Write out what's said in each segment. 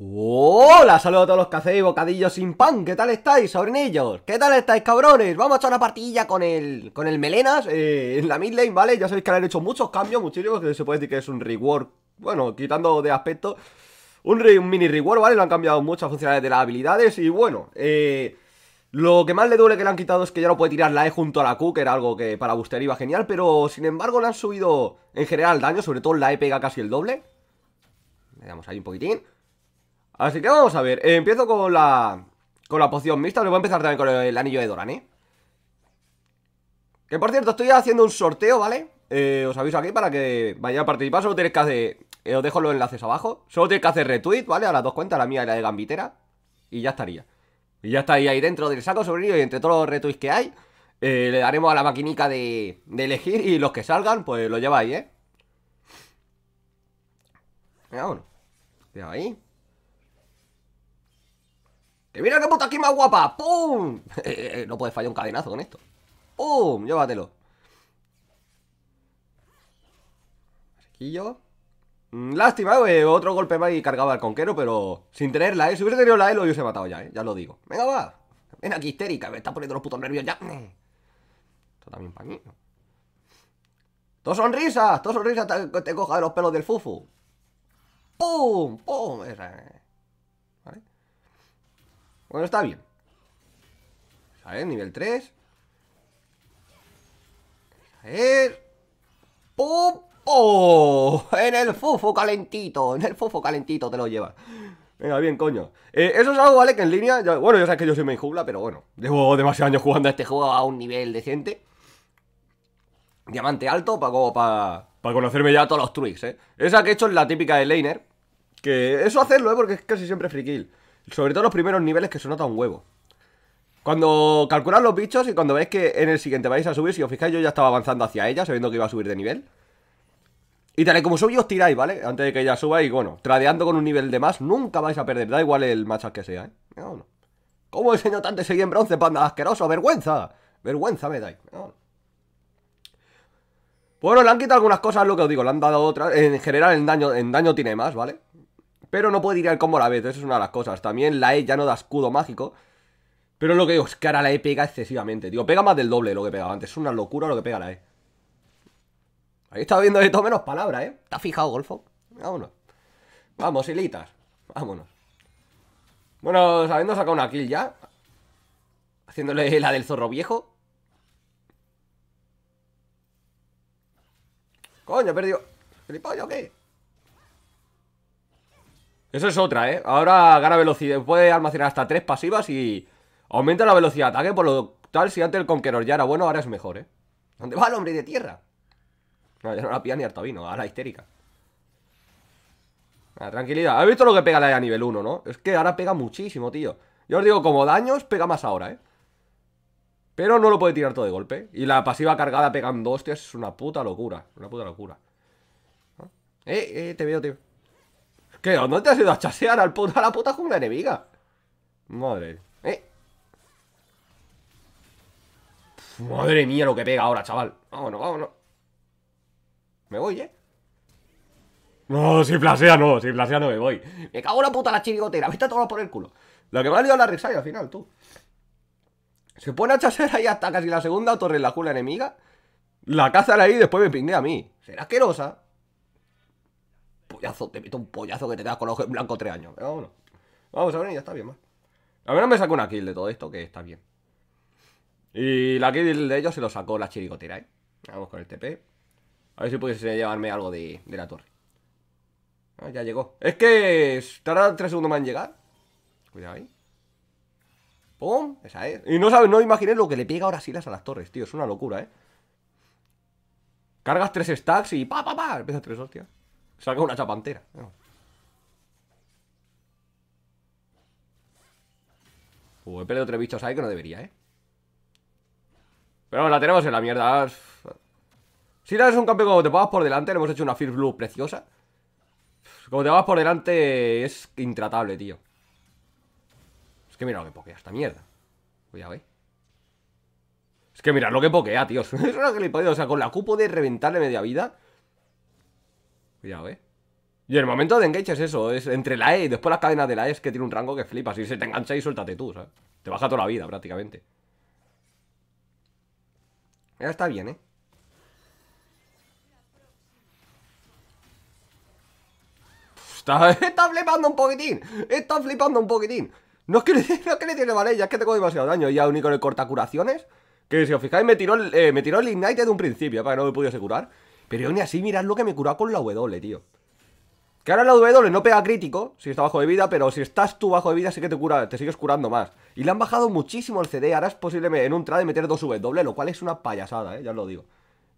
Hola, ¡Oh! saludos a todos los que hacéis bocadillos sin pan, ¿qué tal estáis, sobrinillos? ¿Qué tal estáis, cabrones? Vamos a echar una partilla con el, con el Melenas eh, en la mid lane, ¿vale? Ya sabéis que le han hecho muchos cambios, muchísimos, que se puede decir que es un reward bueno, quitando de aspecto, un, mini reward ¿vale? Lo han cambiado muchas funcionalidades de las habilidades y bueno, eh, Lo que más le duele que le han quitado es que ya no puede tirar la E junto a la Q, que era algo que para Buster iba genial, pero sin embargo le han subido en general daño, sobre todo la E pega casi el doble. Le damos ahí un poquitín. Así que vamos a ver, empiezo con la con la poción mixta, pero voy a empezar también con el anillo de Doran, ¿eh? Que por cierto, estoy haciendo un sorteo, ¿vale? Eh, os aviso aquí para que vayáis a participar, solo tenéis que hacer, eh, os dejo los enlaces abajo, solo tenéis que hacer retweet, ¿vale? A las dos cuentas, la mía y la de Gambitera, y ya estaría. Y ya está ahí dentro del saco sobre y entre todos los retweets que hay, eh, le daremos a la maquinica de, elegir y los que salgan, pues lo lleváis, ¿eh? Venga, bueno. ahí mira qué puta aquí más guapa! ¡Pum! Eh, eh, no puedes fallar un cadenazo con esto. ¡Pum! Llévatelo. Y yo... Mm, lástima, eh, otro golpe más y cargaba al conquero, pero sin tenerla, ¿eh? Si hubiese tenido la E lo hubiese matado ya, ¿eh? Ya lo digo. Venga, va. Ven aquí, histérica. Me está poniendo los putos nervios ya. Esto también para mí. ¡Dos sonrisas! ¡Dos sonrisas te, te coja de los pelos del fufu! ¡Pum! ¡Pum! Esa. Bueno, está bien. A ver, Nivel 3. ver ¡Pum! ¡Oh! En el fofo calentito, en el fofo calentito te lo lleva. Venga, bien, coño. Eh, eso es algo, ¿vale? Que en línea... bueno, ya sabes que yo soy main jungla, pero bueno. Llevo demasiados años jugando a este juego a un nivel decente. Diamante alto para pa, conocerme ya todos los tricks, ¿eh? Esa que he hecho es la típica de laner. Que eso hacerlo, ¿eh? Porque es casi siempre free kill sobre todo los primeros niveles que se nota un huevo. Cuando calculas los bichos y cuando veis que en el siguiente vais a subir, si os fijáis, yo ya estaba avanzando hacia ella, sabiendo que iba a subir de nivel. Y tal y como subí, os tiráis, ¿vale? Antes de que ella suba y, bueno, tradeando con un nivel de más, nunca vais a perder. Da igual el matchup que sea, ¿eh? ¿Cómo enseño señor tanto en bronce, panda asqueroso? ¡Vergüenza! ¡Vergüenza me dais! Bueno, le han quitado algunas cosas, lo que os digo, le han dado otras. En general, daño, en daño tiene más, ¿vale? Pero no puede tirar como la vez, eso es una de las cosas. También la E ya no da escudo mágico. Pero lo que digo es que ahora la E pega excesivamente, tío. Pega más del doble lo que pegaba antes. Es una locura lo que pega la E. Ahí está viendo de todo menos palabras, ¿eh? ¿Te has fijado, Golfo? Vámonos. Vamos, hilitas. Vámonos. Bueno, sabiendo sacado una kill ya. Haciéndole la del zorro viejo. Coño, he perdido. ¿Qué qué? Eso es otra, ¿eh? Ahora gana velocidad, puede almacenar hasta tres pasivas y aumenta la velocidad de ataque, por lo tal, si antes el Conqueror ya era bueno, ahora es mejor, ¿eh? ¿Dónde va el hombre de tierra? No, ya no la pilla ni Artabino, ahora histérica. tranquilidad. has visto lo que pega la a nivel 1, no? Es que ahora pega muchísimo, tío. Yo os digo, como daños, pega más ahora, ¿eh? Pero no lo puede tirar todo de golpe. Y la pasiva cargada pegando hostias es una puta locura. Una puta locura. ¿Eh? eh, te veo, tío. ¿Qué? ¿Dónde te has ido a chasear al puta a la puta jungla enemiga? Madre. ¿Eh? madre mía lo que pega ahora, chaval. Vámonos, vámonos. Me voy, ¿eh? No, si flasea no, si flasea no me voy. Me cago en la puta la chirigotera, vete todo por el culo. La que me ha ido a la Rek'Sai al final, tú. Se pone a chasear ahí hasta casi la segunda torre en la jungla enemiga. La cazan ahí y después me pingue a mí. Será asquerosa pollazo, te meto un pollazo que te das con los ojos en blanco tres años. vámonos. Vamos a ver, ya está bien, más. A menos me saco una kill de todo esto, que está bien. Y la kill de ellos se lo sacó la chirigotera, ¿eh? Vamos con el TP. A ver si pudiese llevarme algo de, de la torre. Ah, ya llegó. Es que tarda tres segundos más en llegar. Cuidado ahí. ¡Pum! Esa es. Y no sabes, no imaginé lo que le pega ahora Silas a las torres, tío. Es una locura, ¿eh? Cargas tres stacks y pa, pa, pa. Empieza tres hostias. Saca una chapantera he perdido tres bichos ahí que no debería, ¿eh? Pero la tenemos en la mierda. Si no un campeón como te vas por delante, le hemos hecho una First Blue preciosa. Como te vas por delante es intratable, tío. Es que mira lo que pokea esta mierda. a ver eh. Es que mira lo que pokea, tío es una podido O sea, con la cupo de reventarle media vida. Cuidado, eh. Y el momento de engage es eso, es entre la E y después las cadenas de la E es que tiene un rango que flipas. Si se te engancha y suéltate tú, ¿sabes? Te baja toda la vida prácticamente. Ya está bien, ¿eh? Está, flipando un poquitín. Está flipando un poquitín. No es que le, no es que le tiene es que tengo demasiado daño. Ya único le corta curaciones Que si os fijáis, me tiró, el, eh, me tiró el Ignite de un principio eh, para que no me pudiera curar. Pero ni así, mirad lo que me cura con la W, tío. Que ahora la W no pega crítico si está bajo de vida, pero si estás tú bajo de vida sí que te cura, te sigues curando más. Y le han bajado muchísimo el CD, ahora es posible en un trade meter dos W, lo cual es una payasada, ¿eh? ya os lo digo.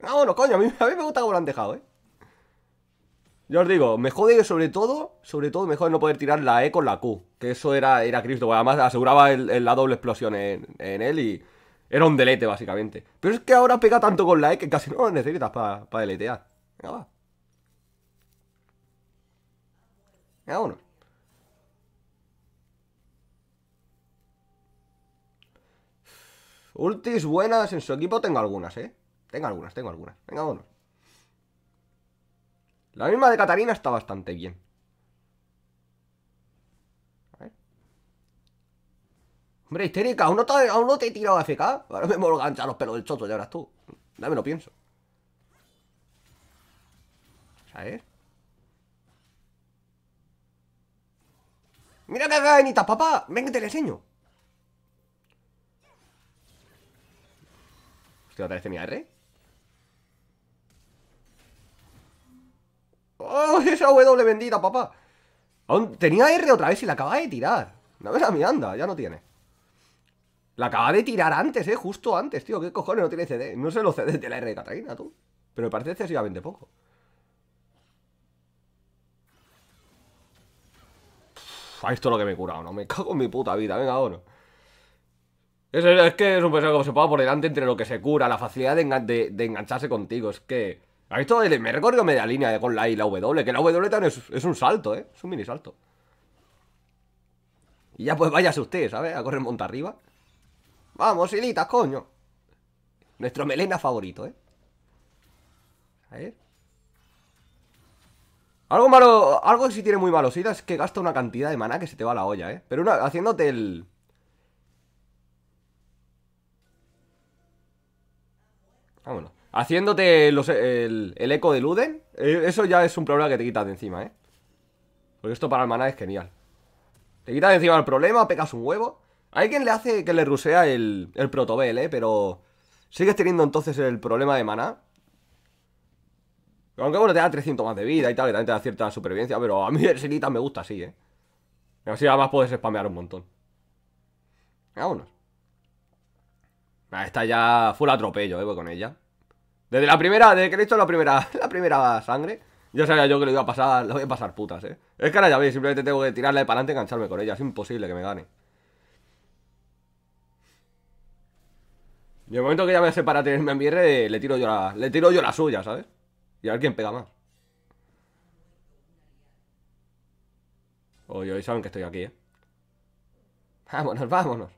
No, ah, bueno, coño, a mí, me gusta cómo lo han dejado, ¿eh? Yo os digo, me jode sobre todo, sobre todo me jode no poder tirar la E con la Q, que eso era, era Cristo, además aseguraba la doble explosión en, en él y... Era un delete, básicamente. Pero es que ahora pega tanto con la E que casi no necesitas para deletear. Venga, va. Venga, uno. Ultis buenas en su equipo tengo algunas, ¿eh? Tengo algunas, tengo algunas. Venga, uno. La misma de Catarina está bastante bien. Hombre, histérica, aún no te, he tirado a FK. Ahora me voy a los pelos del choto, ya verás tú. Dame lo pienso. ¿Sabes? ¿eh? ¡Mira que vainita, papá! ¡Venga, te le enseño! Hostia, otra vez mi R? ¡Oh, esa W bendita, papá! Tenía R otra vez y la acaba de tirar. No me la anda, ya no tiene. La acaba de tirar antes, ¿eh? Justo antes, tío. ¿Qué cojones no tiene CD? No sé los CDs de la R de Catarina, tú. Pero me parece excesivamente poco. Ha esto lo que me he curado, ¿no? Me cago en mi puta vida. Venga, ahora. Es, es que es un personaje que se paga por delante entre lo que se cura, la facilidad de, engancharse contigo. Es que... ¿Has visto el de media línea con la I y la W? Que la W también es, es un salto, ¿eh? Es un mini salto. Y ya pues váyase usted, ¿sabes? A correr monta arriba. Vamos, hilitas, coño. Nuestro melena favorito, ¿eh? A ver. Algo malo, algo que sí tiene muy malo es que gasta una cantidad de maná que se te va a la olla, ¿eh? Pero una, haciéndote el... Vámonos. Haciéndote los, el, eco de Luden, eh, eso ya es un problema que te quitas de encima, ¿eh? Porque esto para el maná es genial. Te quitas de encima el problema, pegas un huevo hay quien le hace que le rusea el, el protobel, ¿eh? Pero sigues teniendo entonces el problema de maná. Aunque bueno, te da 300 más de vida y tal, que también te da cierta supervivencia, pero a mí el silita me gusta así, ¿eh? Así además puedes spamear un montón. Vámonos. Ah, ah, esta ya full atropello, ¿eh? con ella. Desde la primera, desde que le he hecho la primera, la primera sangre, Yo sabía yo que lo iba a pasar, lo voy a pasar putas, ¿eh? Es que ahora ya veis, simplemente tengo que tirarle de para adelante y engancharme con ella. Es imposible que me gane. Y el momento que ya me para tenerme en BR, le tiro yo la, le tiro yo la suya, ¿sabes? Y a ver quién pega más. Hoy, hoy saben que estoy aquí, ¿eh? Vámonos, vámonos.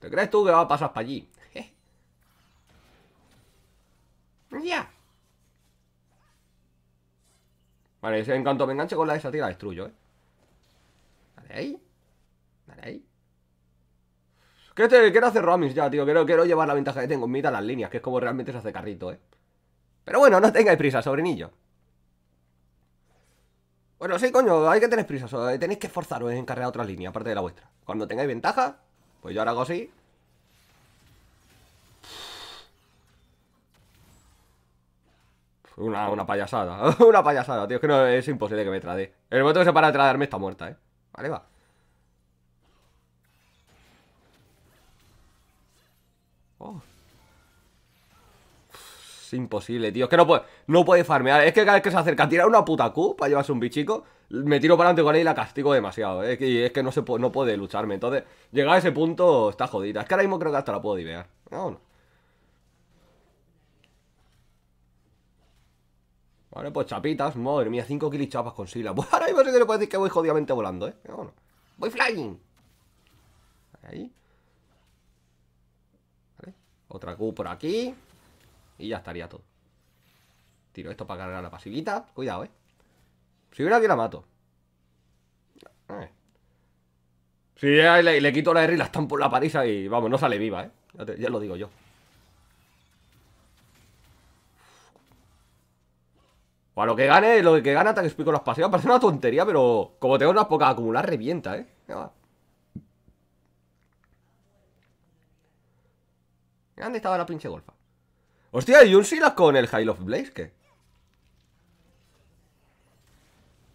¿Te crees tú que va a pasar para allí? ¿Eh? ¡Ya! Vale, ese en cuanto me enganche con la de esa tira destruyo, ¿eh? Dale ahí. Dale ahí. Que te quiero hacer roamings ya, tío. Quiero, quiero llevar la ventaja que tengo en mitad las líneas, que es como realmente se hace carrito, ¿eh? Pero bueno, no tengáis prisa, sobrinillo. Bueno, sí, coño, hay que tener prisa. Eh, tenéis que esforzaros en encargar otra línea, aparte de la vuestra. Cuando tengáis ventaja, pues yo ahora hago así. Una, payasada, una payasada, tío. Es que no es imposible que me trade. El voto que se para de está muerta, ¿eh? Vale, va. imposible, tío. Es que no puede, no puede farmear. Es que cada vez que se acerca a tirar una puta Q para llevarse un bichico, me tiro para adelante con él y la castigo demasiado. ¿eh? y es que no, se, puede lucharme. Entonces, llegar a ese punto está jodida. Es que ahora mismo creo que hasta la puedo divear. Vamos Vale, pues chapitas. Madre mía, 5 kilichapas chapas con Sila. Pues ahora mismo sí que le puedo decir que voy jodidamente volando, ¿eh? Voy flying. Ahí. Otra Q por aquí y ya estaría todo. Tiro esto para cargar la pasivita. Cuidado, eh. Si hubiera que la mato. Si le, quito la R y la la parisa. y vamos, no sale viva, eh. Ya, lo digo yo. Para lo que gane, lo que gana Te explico las pasivas. Parece una tontería, pero como tengo unas pocas acumular, revienta, ¿eh? ¿Dónde estaba la pinche golfa? Hostia, y un Silas con el High of Blaze, ¿qué?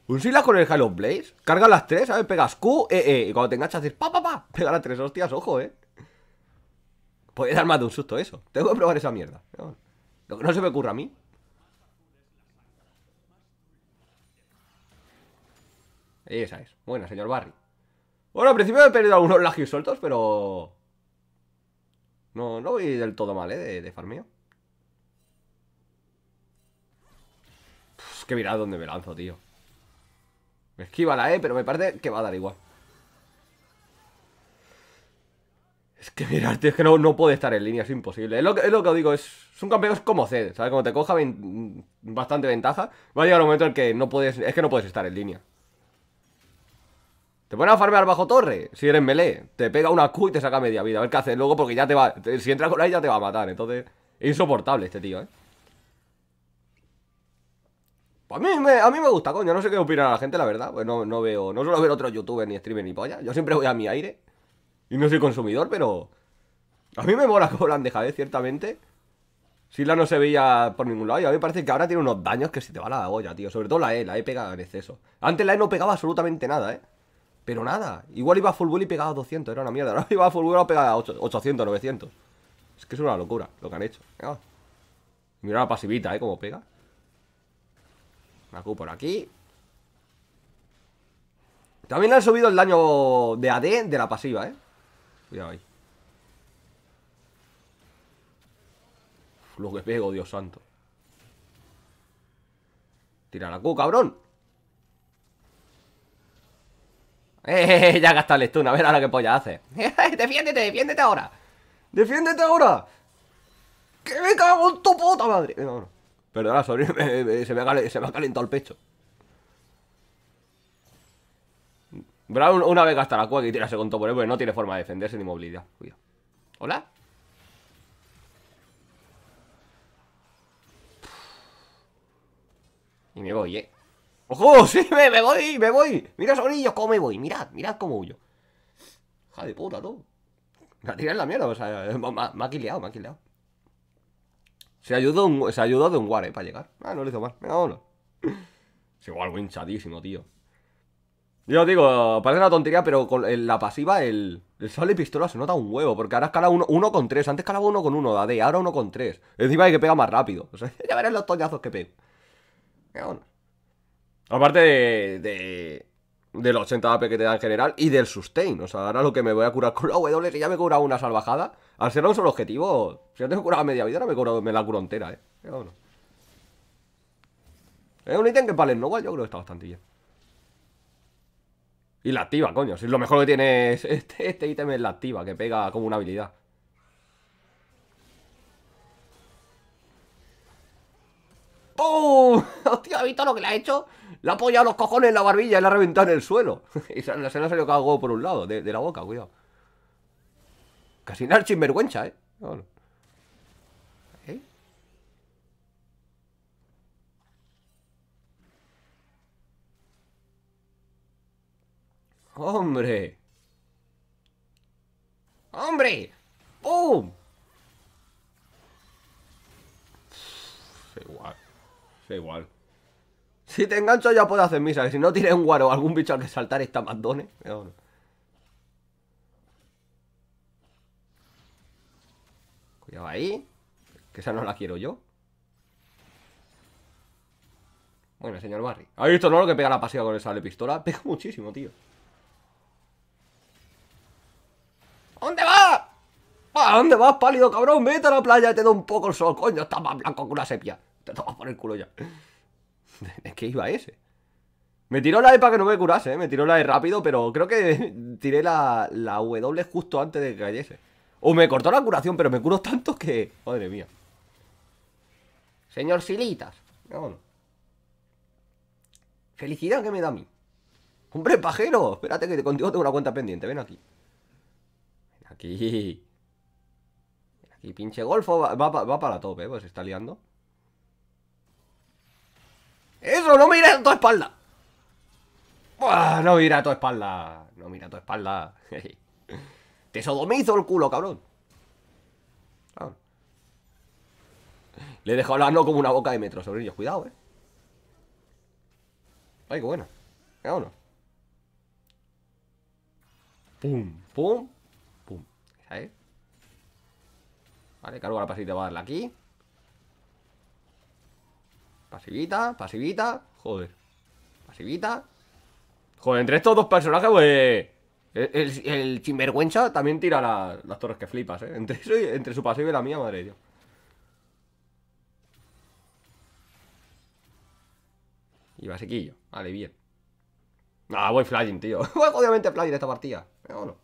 Un Silas con el High of Blaze. Carga las tres, ¿sabes? Pegas Q, E, E. Y cuando te enganchas pa, pa, pa. Pega las tres, hostias, ojo, ¿eh? Puede dar más de un susto eso. Tengo que probar esa mierda. no se me ocurra a mí. Esa es. Buena, señor Barry. Bueno, al principio me he perdido algunos lagios sueltos, pero... No, no voy del todo mal, ¿eh? de farmeo. que mirad dónde me lanzo, tío. Me esquiva la E, pero me parece que va a dar igual. Es que mirad, tío, es que no, no puede estar en línea, es imposible. Es lo, que os digo, es, un campeón como Zed, ¿sabes? Como te coja bastante ventaja, va a llegar un momento en que no puedes, es que no puedes estar en línea. Te ponen a farmear bajo torre, si eres melee. Te pega una Q y te saca media vida. A ver qué haces luego, porque ya te va. si entras con e ya te va a matar. Entonces, es insoportable este tío, ¿eh? Pues a mí, me, a mí me gusta, coño. No sé qué opina la gente, la verdad. Pues no, veo. No suelo ver otros youtubers, ni streamer, ni polla. Yo siempre voy a mi aire. Y no soy consumidor, pero. A mí me mola cómo la han dejado, ¿eh? ciertamente. la no se veía por ningún lado. Y a mí me parece que ahora tiene unos daños que se te va la olla, tío. Sobre todo la E, la E pega en exceso. Antes la E no pegaba absolutamente nada, ¿eh? Pero nada. Igual iba a full y pegaba 200, era una mierda. Ahora iba a full y pegaba 800, 900. Es que es una locura lo que han hecho. Mira la pasivita, ¿eh? como pega. Q por aquí También han subido el daño de AD de la pasiva, eh Cuidado ahí Lo que pego, Dios santo Tira la Q, cabrón eh, eh, ¡Eh! Ya ha gastado el stun, a ver ahora qué polla hace ¡Defiéndete, defiéndete ahora! ¡Defiéndete ahora! ¡Que me cago en tu puta madre! verdad sobrino, se, me ha, se me calentado el pecho. Brown una vez gasta la cueca y tira, con todo por él, porque no tiene forma de defenderse ni movilidad. Cuidado. ¿Hola? Y me voy, eh. ¡Ojo! ¡Sí! Me, voy, me voy. Mira sonillos, cómo me voy. Mirad, mirad cómo huyo. Hija de puta, tú. Me ha tirado en la mierda, o sea, me, ha quileado, me ha quileado. Se ayudó, se de un eh, para llegar. Ah, no le hizo mal. Venga, vámonos. Se igual, algo hinchadísimo, tío. Yo digo, parece una tontería, pero con la pasiva, el, el pistola se nota un huevo. Porque ahora escala uno, uno, con tres Antes escalaba uno con 1, de Ahora uno con 3. Encima hay que pega más rápido. ya veréis los toñazos que pego. Venga, vámonos. Aparte de, de, del 80 AP que te da en general y del sustain. O sea, ahora lo que me voy a curar con la W, Que ya me he curado una salvajada, al ser un solo objetivo, si no tengo curado media vida, no me, curo, me la curo entera, eh. Es un ítem que para el igual yo creo que está bastante bien. Y la activa, coño. Si lo mejor que tiene este, este, ítem es la activa, que pega como una habilidad. ¡Pum! ¡Oh! ¡Hostia, ¿Ha visto lo que le ha hecho? Le ha apoyado los cojones en la barbilla y la ha reventado en el suelo. y se, le ha salido cago por un lado, de la boca, cuidado. Sin arco, y vergüenza, ¿eh? ¿eh? ¡Hombre! ¡Hombre! ¡Pum! igual. igual. Si te engancho ya puedo hacer misa. Que si no tienes un guaro o algún bicho al que saltar Está mandone. No, ahí. Que esa no la quiero yo. Bueno, señor Barry. ¿Ha visto, no? Lo que pega la pasiva con esa de pistola. Pega muchísimo, tío. dónde vas? ¿A dónde vas, pálido cabrón? Vete a la playa y te da un poco el sol, coño. estás más blanco que una sepia. Te tomas por el culo ya. Es que iba ese? Me tiró la E para que no me curase, ¿eh? me tiró la E rápido, pero creo que tiré la, la W justo antes de que cayese. O me cortó la curación, pero me curo tanto que... Madre mía. Señor Silitas. No, Felicidad que me da a mí. Hombre, pajero. Espérate que contigo tengo una cuenta pendiente. Ven aquí. Ven aquí. Ven aquí, pinche golfo. Va, para la top, ¿eh? Pues se está liando. ¡Eso! ¡No mira a tu espalda! ¡No mira a tu espalda! ¡No mira a tu espalda! Eso sodomizo el culo, cabrón. Le he dejado no como una boca de metro, ellos, Cuidado, eh. Ay, qué buena. uno! ¡Pum, Pum, pum, pum. Esa es. Vale, cargo la va a darle aquí. Pasivita, pasivita. Joder. Pasivita. Joder, entre estos dos personajes, pues. El, el, sinvergüenza también tira las torres que flipas, ¿eh? Entre, su paseo y la mía, madre de Dios. Y sequillo. Vale, bien. Ah, voy flying, tío. Voy obviamente flying esta partida. Venga, o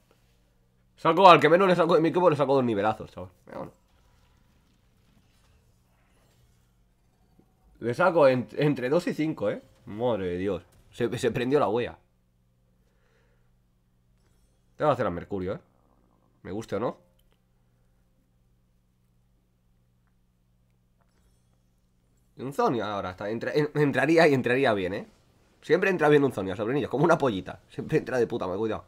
Saco al que menos le saco de mi equipo, le saco dos nivelazos, chaval. Venga, o Le saco entre 2 y 5, ¿eh? Madre de Dios. Se, se prendió la huella. Tengo que hacer al Mercurio, ¿eh? Me guste o no. Un Zonio ahora está. entraría y entraría bien, ¿eh? Siempre entra bien un Zonio, Sobrenillos Como una pollita. Siempre entra de puta madre, cuidado.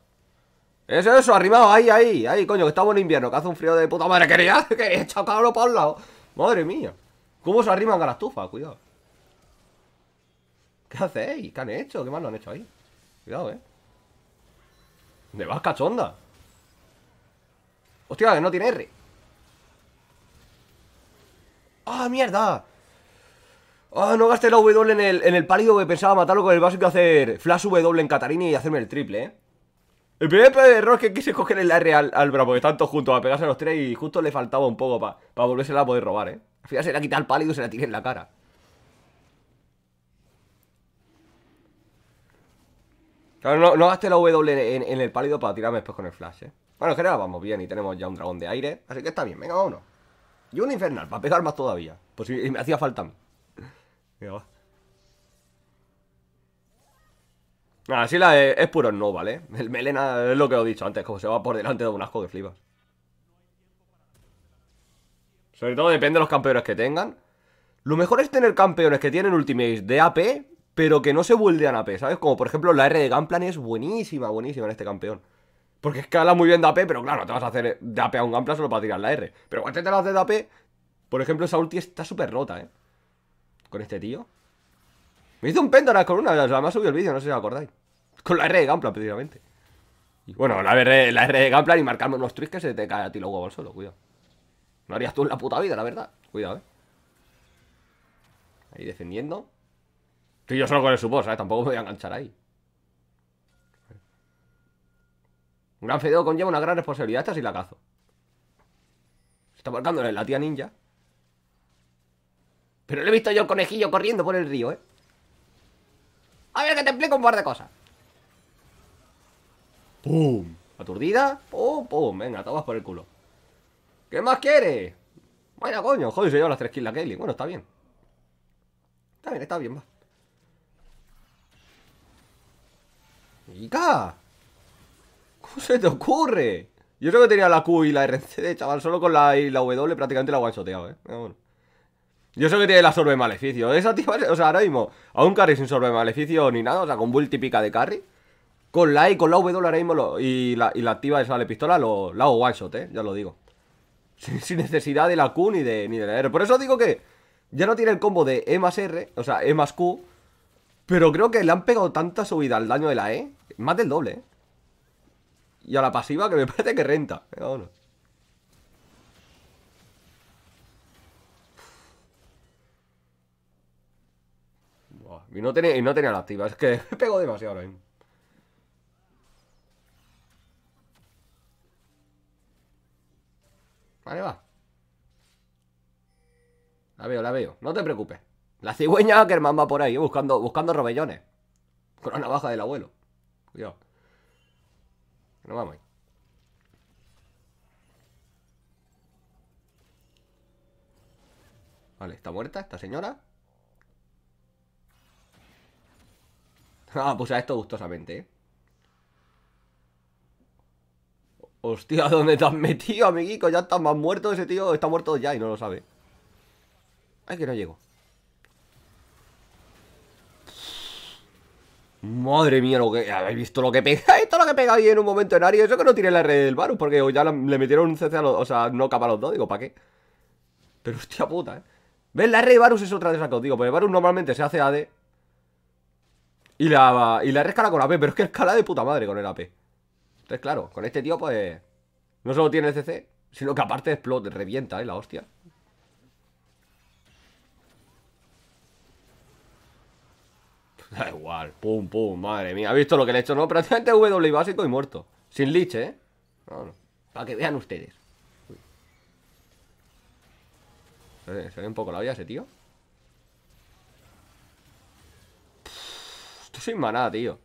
Eso, eso, arrimado, ahí, ahí, ahí, coño, que está en invierno, que hace un frío de puta madre. Quería, he hecho cabrón para un lado. Madre mía. ¿Cómo se arriman a la estufa? Cuidado. ¿Qué hacéis? ¿Qué han hecho? ¿Qué más lo han hecho ahí? Cuidado, eh. De vas, cachonda? Hostia, que no tiene R. ¡Ah, mierda! ¡Ah, no gasté la W en el, en el pálido que pensaba matarlo con el básico y hacer flash W en Catarini y hacerme el triple, ¿eh? El primer error que quise coger el R al, bravo, porque están todos juntos a pegarse a los tres y justo le faltaba un poco para pa volvérsela a poder robar, ¿eh? Al final se la quita el pálido y se la tira en la cara. no, no la W en, el pálido para tirarme después con el flash, ¿eh? Bueno, en general vamos bien y tenemos ya un dragón de aire, así que está bien, venga, vámonos. Y un infernal, para pegar más todavía. Pues si me hacía falta Así ah, la eh, es, puro no, ¿vale? El melena es lo que he dicho antes, como se va por delante de un asco que flipas. Sobre todo depende de los campeones que tengan. Lo mejor es tener campeones que tienen ultimates de AP pero que no se a AP, ¿sabes? Como por ejemplo la R de gamplan es buenísima, buenísima en este campeón. Porque escala muy bien de AP, pero claro, te vas a hacer de AP a un gamplan solo para tirar la R. Pero cuando te la haces de AP, por ejemplo, esa ulti está súper rota, ¿eh? Con este tío. Me hizo un la con una, además subido el vídeo, no sé si os acordáis. Con la R de gamplan precisamente. Y bueno, la R, de gamplan y marcarme unos tricks que se te cae a ti los huevos solo, cuidado. No harías tú en la puta vida, la verdad. Cuidado, ¿eh? Ahí defendiendo y yo solo con el suposo, ¿sabes? Tampoco me voy a enganchar ahí. Un gran fedeo conlleva una gran responsabilidad. Esta si la cazo. Se está marcándole la tía ninja. Pero le he visto yo el conejillo corriendo por el río, ¿eh? A ver que te explico un par de cosas. ¡Pum! Aturdida. ¡Pum, pum! Venga, te vas por el culo. ¿Qué más quieres? Vaya coño, joder, se lleva las tres kills la Kelly. Bueno, está bien. Está bien, está bien, va. Ica. ¿Cómo se te ocurre? Yo creo que tenía la Q y la RCD, chaval. Solo con la I y la W prácticamente la he eh. Yo sé que tiene la sorbe maleficio. Esa o sea, ahora mismo, a un carry sin sorbe maleficio ni nada, o sea, con build típica de carry. Con la y con la W ahora mismo y, la, y la activa esa de pistola, lo, la hago one shot, eh, ya lo digo. Sin, necesidad de la Q ni de, ni de la R. Por eso digo que ya no tiene el combo de E más R, o sea, E más Q. Pero creo que le han pegado tanta subida al daño de la E más del doble, ¿eh? Y a la pasiva que me parece que renta. y no, tenía, y no tenía la activa, es que me pego demasiado ahora Vale, va. La veo, la veo. No te preocupes. La cigüeña Ackerman va por ahí, eh, buscando, buscando robellones. Con la navaja del abuelo cuidado. Nos vamos ahí. Vale, ¿está muerta esta señora? ah, pues a esto gustosamente, ¿eh? Hostia, ¿dónde te has metido, amiguito? Ya está más muerto ese tío. Está muerto ya y no lo sabe. Ay, que no llego. Madre mía, lo que, ¿habéis visto lo que pega? Esto lo que pega ahí en un momento en Aries. Eso que no tiene la red del Varus, porque ya le metieron un CC a los. O sea, no capa a los dos, digo, ¿para qué? Pero hostia puta, ¿eh? ¿Ves? La R de Varus es otra de esas digo, porque Varus normalmente se hace AD. Y la, y la escala con AP, pero es que escala de puta madre con el AP. Entonces, claro, con este tío, pues. No solo tiene el CC, sino que aparte explota, revienta, ¿eh? La hostia. Da igual, pum, pum, madre mía. ¿Ha visto lo que le he hecho? No, prácticamente W básico y muerto. Sin liche, ¿eh? Para que vean ustedes. Se ve un poco la olla ese tío. Esto estoy sin manada, tío.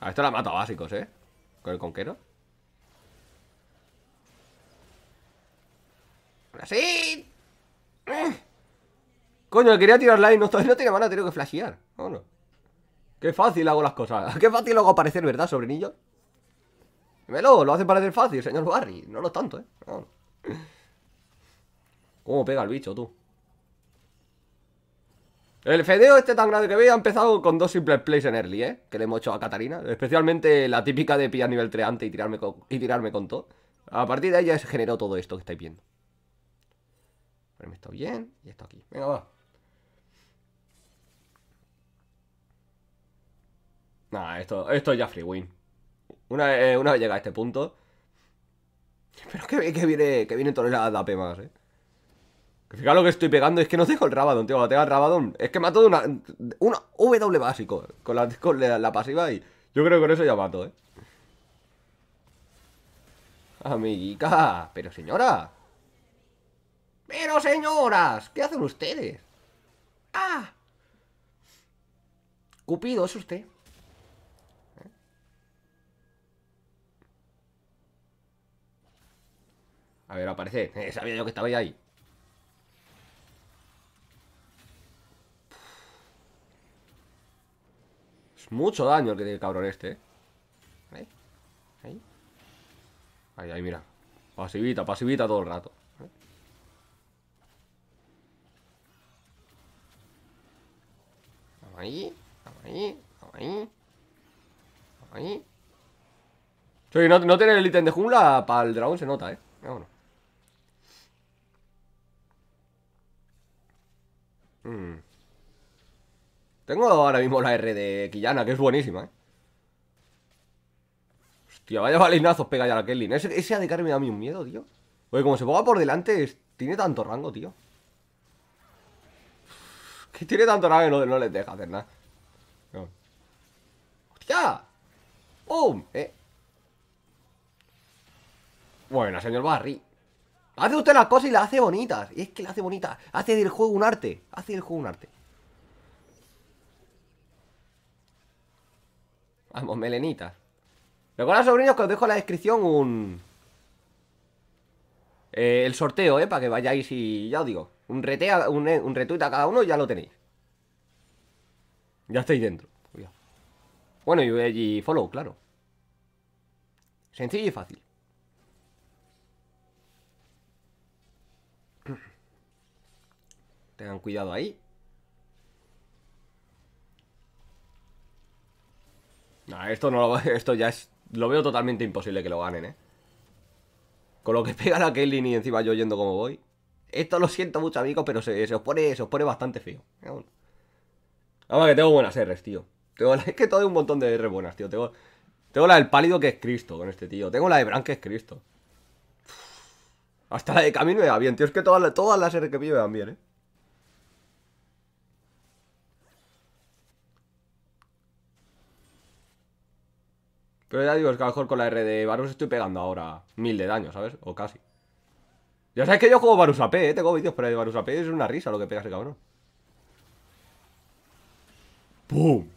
A esto la mata básicos, ¿eh? Con el conquero. ¡Así! ¡Eh! Coño, quería tirar line. No, todavía no tenía mana, tengo que flashear. ¿O no? Qué fácil hago las cosas. Qué fácil hago aparecer, verdad, sobrinillo? ¡Me lo hace parecer fácil, señor Barry. No lo tanto, ¿eh? No. ¿Cómo pega el bicho, tú? El fedeo este tan grande que veo ha empezado con dos simples plays en early, ¿eh? Que le hemos hecho a Katarina. Especialmente la típica de pillar nivel 3 antes y tirarme con, y tirarme con todo. A partir de ahí ya se generó todo esto que estáis viendo. Pero me está bien y esto aquí. Venga, va. Nah, esto, esto es ya free win. Una vez, eh, una llega a este punto. Pero que, viene, que viene todo el AP más, eh. Que lo que estoy pegando, es que no dejo el Rabadon, tío. Cuando tengo el Rabadon, es que mato de una, una W básico eh, con la, la, pasiva y yo creo que con eso ya mato, eh. Amiguita pero señora. Pero señoras, ¿qué hacen ustedes? ¡Ah! Cupido, es usted. A ver, aparece. sabía yo que estaba ahí. Es mucho daño el que tiene el cabrón este, ¿eh? Ahí. Ahí. Ahí, ahí, mira. Pasivita, pasivita todo el rato. ¿eh? Vamos ahí. Vamos ahí. Vamos ahí. ahí. Sí, no, no tener el ítem de jungla para el dragón se nota, ¿eh? Vámonos. Mm. Tengo ahora mismo la R de Quillana, que es buenísima, ¿eh? Hostia, vaya balinazos pega ya la Kelly. Ese, ese ADK me da a mí un miedo, tío. Oye, como se ponga por delante, tiene tanto rango, tío. tiene tanto rango que no, no les deja hacer nada. ¡Hostia! ¡Pum! Eh. Bueno, señor Barry. Hace usted las cosas y las hace bonitas. Y es que las hace bonitas. Hace del juego un arte. Hace del juego un arte. Vamos, melenitas. Recuerda, sobrinos, que os dejo en la descripción un... Eh, el sorteo, ¿eh? Para que vayáis y... Ya os digo. Un, retea, un, eh, retweet a cada uno y ya lo tenéis. Ya estáis dentro. Pues bueno, y, y follow, claro. Sencillo y fácil. Tengan cuidado ahí. esto no Esto ya es... Lo veo totalmente imposible que lo ganen, ¿eh? Con lo que pega la Kelly y encima yo yendo como voy. Esto lo siento mucho, amigos, pero se, os, pone, pone bastante feo. Vamos, que tengo buenas R's, tío. Tengo es que todo un montón de R buenas, tío. Tengo, tengo la del pálido que es Cristo con este tío. Tengo la de Bran que es Cristo. Hasta la de Camino me va bien, tío. Es que todas, todas las R que pido me van bien, eh. Pero ya digo, es que a lo mejor con la R de Varus estoy pegando ahora mil de daño, ¿sabes? O casi. Ya sabes que yo juego Varus AP, ¿eh? Tengo vídeos por el Varus AP. Es una risa lo que pega ese cabrón. ¡Pum!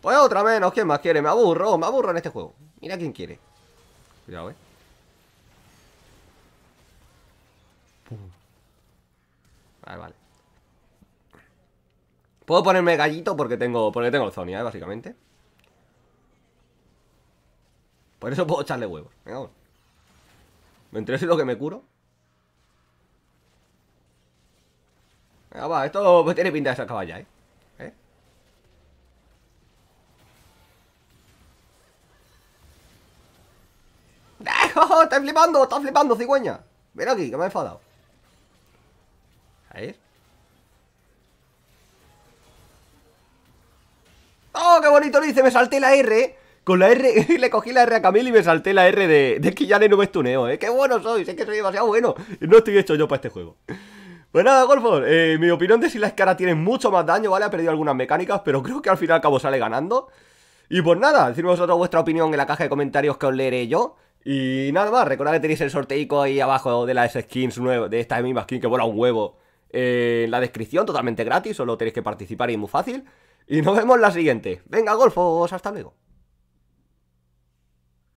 Pues otra menos, ¿quién más quiere? Me aburro, me aburro en este juego. Mira quién quiere. Cuidado, eh. ¡Pum! Vale, vale. Puedo ponerme gallito porque tengo, porque tengo el Zonia, ¿eh? básicamente. Por eso puedo echarle huevos. Venga, vamos. ¿Me interesa lo que me curo? Venga, va, esto me tiene pinta de sacar ¿eh? ¿eh? ¡Está flipando! ¡Está flipando, cigüeña! Ven aquí, que me ha enfadado. Ahí. ¡Oh, qué bonito lo hice! Me salté la R, ¿eh? Con la R, le cogí la R a Camille y me salté la R de, de le no me estuneo, ¿eh? ¡Qué bueno soy! Sé que soy demasiado bueno. No estoy hecho yo para este juego. Pues nada, Golfos, eh, mi opinión de si la escara tiene mucho más daño, ¿vale? Ha perdido algunas mecánicas, pero creo que al final al cabo sale ganando. Y pues nada, decidme vosotros vuestra opinión en la caja de comentarios que os leeré yo. Y nada más, recordad que tenéis el sorteico ahí abajo de las skins nuevas, de esta misma skin que vuela un huevo eh, en la descripción, totalmente gratis, solo tenéis que participar y es muy fácil. Y nos vemos la siguiente. Venga, Golfos, hasta luego.